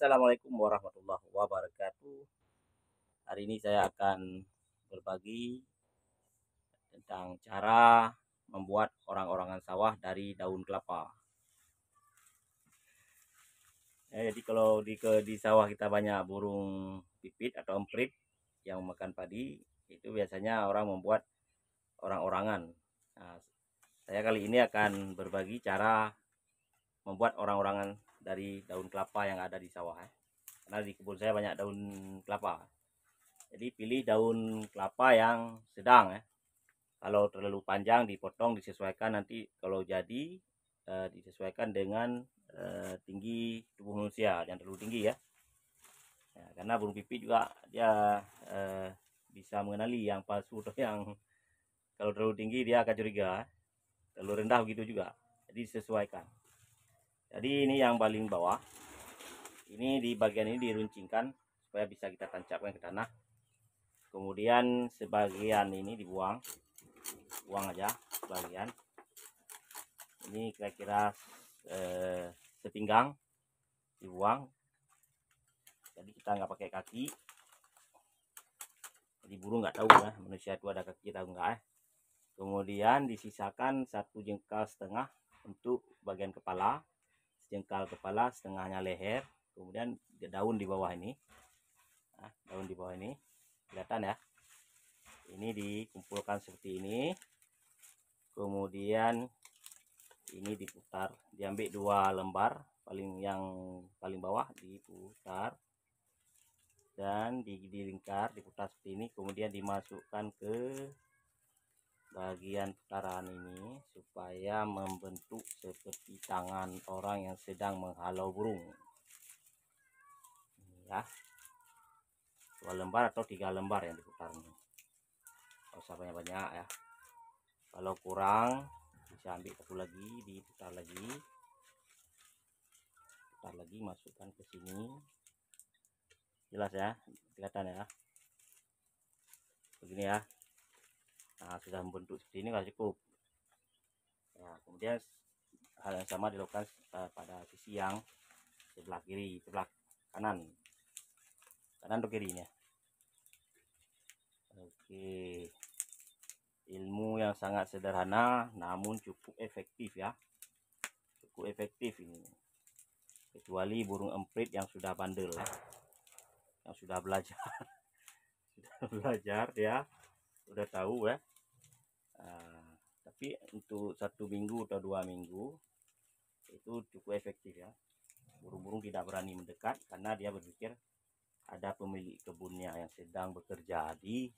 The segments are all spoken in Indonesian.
Assalamualaikum warahmatullahi wabarakatuh. Hari ini saya akan berbagi tentang cara membuat orang-orangan sawah dari daun kelapa. Eh, jadi kalau di ke di sawah kita banyak burung pipit atau emprit yang makan padi, itu biasanya orang membuat orang-orangan. Nah, saya kali ini akan berbagi cara membuat orang-orangan dari daun kelapa yang ada di sawah ya. karena di kebun saya banyak daun kelapa jadi pilih daun kelapa yang sedang ya kalau terlalu panjang dipotong disesuaikan nanti kalau jadi eh, disesuaikan dengan eh, tinggi tubuh manusia yang terlalu tinggi ya, ya karena burung pipi juga dia eh, bisa mengenali yang palsu atau yang kalau terlalu tinggi dia akan curiga eh. terlalu rendah begitu juga jadi disesuaikan jadi ini yang paling bawah ini di bagian ini diruncingkan supaya bisa kita tancapkan ke tanah kemudian sebagian ini dibuang buang aja sebagian ini kira-kira eh, sepinggang dibuang jadi kita nggak pakai kaki jadi burung nggak tahu ya manusia itu ada kaki tahu nggak eh. kemudian disisakan satu jengkal setengah untuk bagian kepala jengkal kepala setengahnya leher kemudian daun di bawah ini nah, daun di bawah ini kelihatan ya ini dikumpulkan seperti ini kemudian ini diputar diambil dua lembar paling yang paling bawah diputar dan di lingkar diputar seperti ini kemudian dimasukkan ke bagian putaran ini supaya membentuk seperti tangan orang yang sedang menghalau burung ini ya dua lembar atau tiga lembar yang diputar ini nggak usah banyak-banyak ya kalau kurang bisa ambil satu lagi diputar lagi putar lagi masukkan ke sini jelas ya kelihatan ya begini ya nah sudah membentuk seperti ini nggak cukup nah kemudian hal yang sama dilakukan uh, pada sisi yang sebelah kiri sebelah kanan kanan atau kirinya oke ilmu yang sangat sederhana namun cukup efektif ya cukup efektif ini kecuali burung emprit yang sudah bandel ya. yang sudah belajar sudah belajar ya sudah tahu ya Ah, tapi untuk satu minggu atau dua minggu itu cukup efektif ya burung-burung tidak berani mendekat karena dia berpikir ada pemilik kebunnya yang sedang bekerja di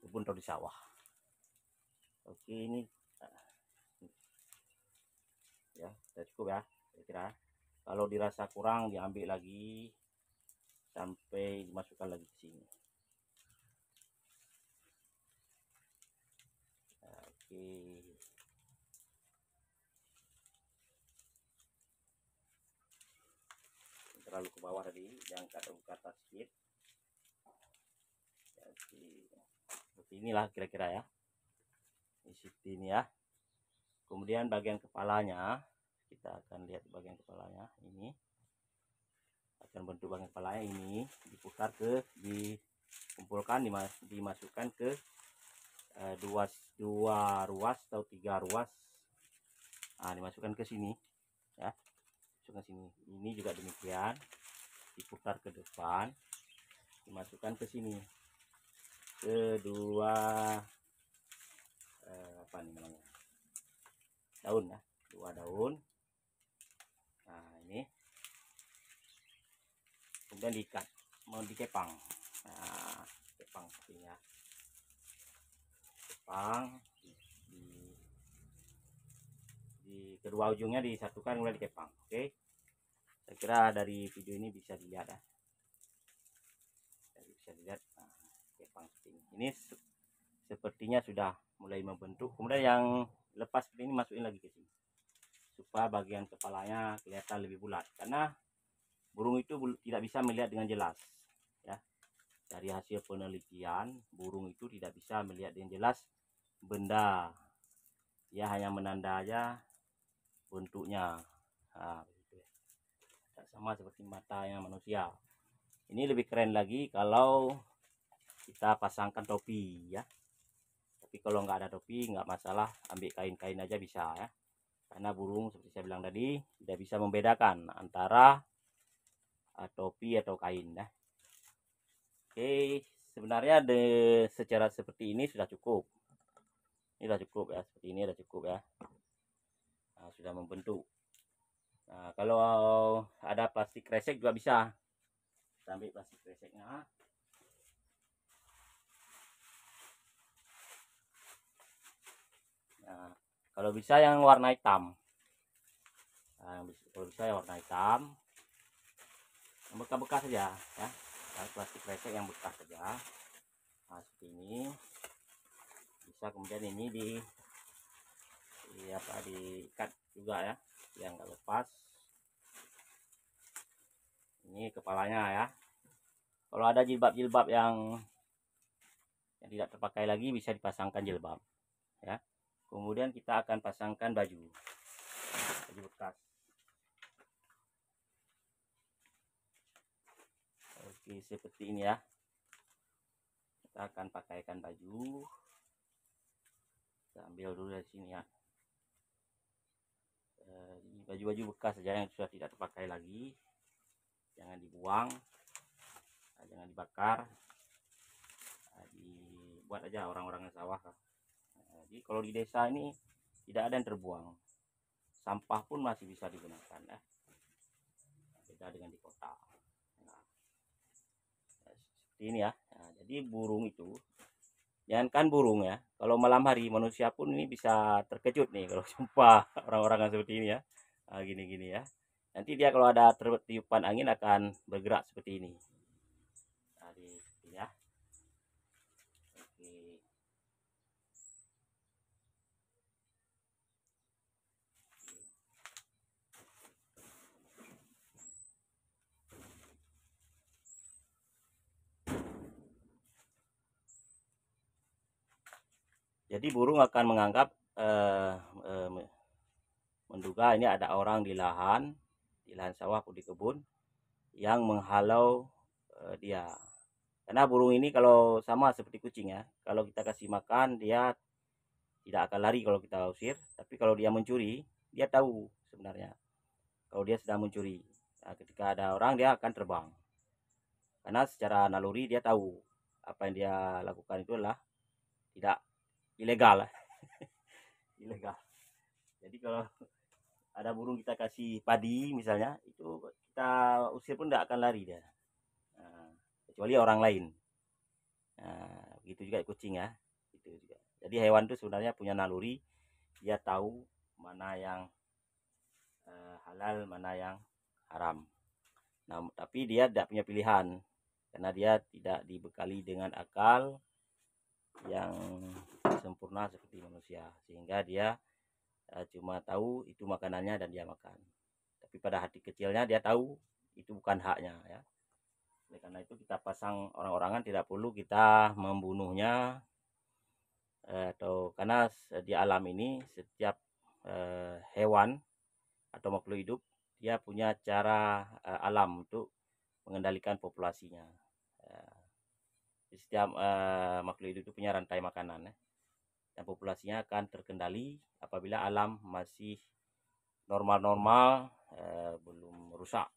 kebun atau di sawah oke ini ah, ya sudah cukup ya saya kira kalau dirasa kurang diambil lagi sampai dimasukkan lagi ke sini Oke. Terlalu ke bawah tadi, diangkat ke atas sedikit. Jadi seperti inilah kira-kira ya. Isi ini ya. Kemudian bagian kepalanya kita akan lihat bagian kepalanya ini akan bentuk bagian kepalanya ini diputar ke dikumpulkan dimas, dimasukkan ke eh, dua dua ruas atau tiga ruas nah, dimasukkan ke sini ya masukkan sini ini juga demikian diputar ke depan dimasukkan ke sini kedua eh, apa nih namanya daun ya dua daun nah ini kemudian diikat mau dikepang nah kepang ya. Kepang di, di, kedua ujungnya disatukan mulai di kepang oke okay? saya kira dari video ini bisa dilihat ya Jadi bisa dilihat nah, kepang seperti ini ini sepertinya sudah mulai membentuk kemudian yang lepas seperti ini masukin lagi ke sini supaya bagian kepalanya kelihatan lebih bulat karena burung itu tidak bisa melihat dengan jelas ya dari hasil penelitian burung itu tidak bisa melihat dengan jelas benda ya hanya menanda aja bentuknya nah, begitu ya. sama seperti mata yang manusia ini lebih keren lagi kalau kita pasangkan topi ya tapi kalau nggak ada topi nggak masalah ambil kain-kain aja bisa ya karena burung seperti saya bilang tadi tidak bisa membedakan antara eh, topi atau kain ya oke sebenarnya de, secara seperti ini sudah cukup ini sudah cukup ya seperti ini sudah cukup ya nah, sudah membentuk nah, kalau ada plastik kresek juga bisa kita ambil plastik kreseknya nah, kalau bisa yang warna hitam nah, kalau bisa yang warna hitam yang bekas-bekas saja ya nah, plastik kresek yang bekas saja nah, seperti ini bisa kemudian ini di, di apa diikat juga ya yang nggak lepas ini kepalanya ya kalau ada jilbab-jilbab yang yang tidak terpakai lagi bisa dipasangkan jilbab ya kemudian kita akan pasangkan baju baju bekas oke seperti ini ya kita akan pakaikan baju kita ambil dulu dari sini ya eh, baju-baju bekas saja yang sudah tidak terpakai lagi jangan dibuang nah, jangan dibakar nah, dibuat aja orang-orang sawah nah, jadi kalau di desa ini tidak ada yang terbuang sampah pun masih bisa digunakan ya beda dengan di kota nah, seperti ini ya nah, jadi burung itu Jangan kan burung ya. Kalau malam hari manusia pun ini bisa terkejut nih kalau jumpa orang-orang yang seperti ini ya. Ah, gini-gini nah, ya. Nanti dia kalau ada tiupan angin akan bergerak seperti ini. Nah, jadi burung akan menganggap eh, eh, menduga ini ada orang di lahan di lahan sawah atau di kebun yang menghalau eh, dia karena burung ini kalau sama seperti kucing ya kalau kita kasih makan dia tidak akan lari kalau kita usir tapi kalau dia mencuri dia tahu sebenarnya kalau dia sedang mencuri nah, ketika ada orang dia akan terbang karena secara naluri dia tahu apa yang dia lakukan itu adalah tidak ilegal ilegal jadi kalau ada burung kita kasih padi misalnya itu kita usir pun tidak akan lari dia nah, kecuali orang lain nah, begitu juga kucing ya itu juga jadi hewan itu sebenarnya punya naluri dia tahu mana yang eh, halal mana yang haram nah tapi dia tidak punya pilihan karena dia tidak dibekali dengan akal yang sempurna seperti manusia sehingga dia uh, cuma tahu itu makanannya dan dia makan tapi pada hati kecilnya dia tahu itu bukan haknya ya oleh karena itu kita pasang orang-orangan tidak perlu kita membunuhnya eh, atau karena di alam ini setiap uh, hewan atau makhluk hidup dia punya cara uh, alam untuk mengendalikan populasinya setiap uh, makhluk hidup itu punya rantai makanan ya dan populasinya akan terkendali apabila alam masih normal-normal eh, belum rusak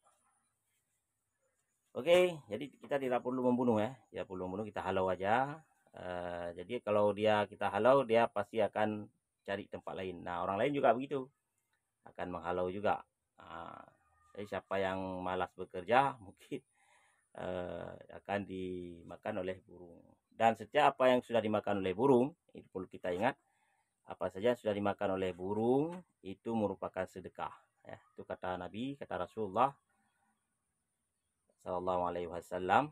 oke jadi kita tidak perlu membunuh ya tidak perlu membunuh kita halau aja eh, jadi kalau dia kita halau dia pasti akan cari tempat lain nah orang lain juga begitu akan menghalau juga nah, jadi siapa yang malas bekerja mungkin eh, akan dimakan oleh burung dan setiap apa yang sudah dimakan oleh burung itu perlu kita ingat apa saja yang sudah dimakan oleh burung itu merupakan sedekah ya itu kata Nabi kata Rasulullah Sallallahu Alaihi Wasallam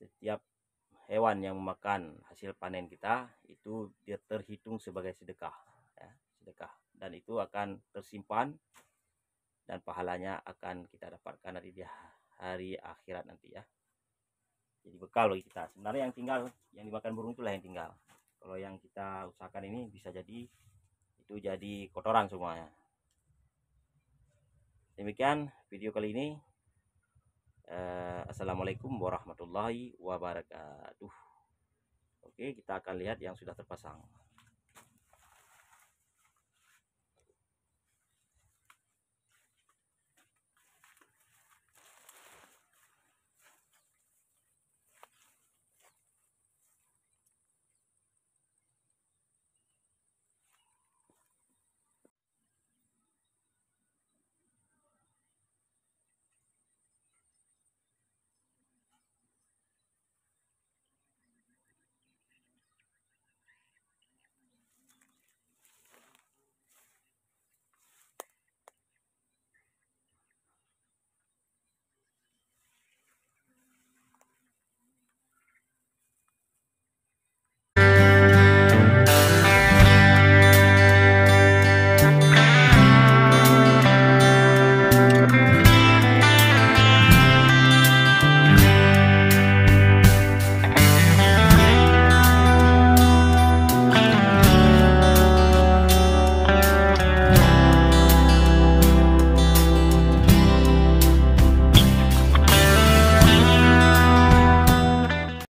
setiap hewan yang memakan hasil panen kita itu dia terhitung sebagai sedekah ya, sedekah dan itu akan tersimpan dan pahalanya akan kita dapatkan nanti di hari akhirat nanti ya jadi bekal bagi kita sebenarnya yang tinggal yang dimakan burung itulah yang tinggal kalau yang kita usahakan ini bisa jadi itu jadi kotoran semuanya demikian video kali ini eh, Assalamualaikum warahmatullahi wabarakatuh Oke kita akan lihat yang sudah terpasang